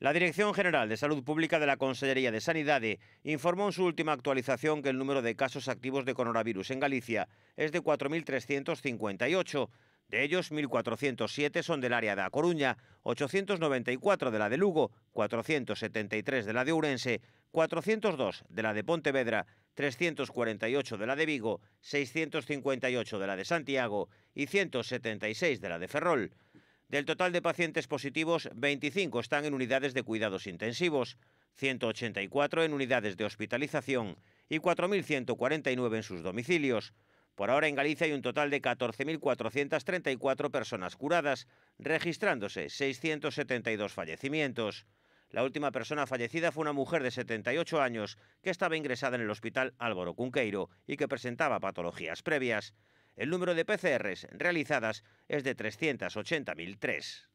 La Dirección General de Salud Pública de la Consellería de Sanidad informó en su última actualización que el número de casos activos de coronavirus en Galicia es de 4.358. De ellos, 1.407 son del área de A Coruña, 894 de la de Lugo, 473 de la de Urense, 402 de la de Pontevedra, 348 de la de Vigo, 658 de la de Santiago y 176 de la de Ferrol. Del total de pacientes positivos, 25 están en unidades de cuidados intensivos, 184 en unidades de hospitalización y 4.149 en sus domicilios. Por ahora en Galicia hay un total de 14.434 personas curadas, registrándose 672 fallecimientos. La última persona fallecida fue una mujer de 78 años que estaba ingresada en el hospital Álvaro Cunqueiro y que presentaba patologías previas. El número de PCRs realizadas es de 380.003.